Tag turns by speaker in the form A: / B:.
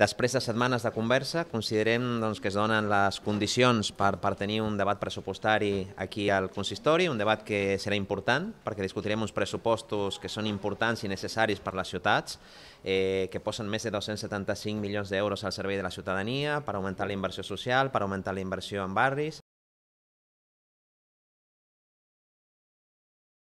A: Després de setmanes de conversa, considerem doncs, que es donen les condicions per, per tenir un debat pressupostari aquí al consistori, un debat que serà important, perquè discutirem uns pressupostos que són importants i necessaris per a les ciutats, eh, que posen més de 275 milions d'euros al servei de la ciutadania per augmentar la inversió social, per augmentar la inversió en barris,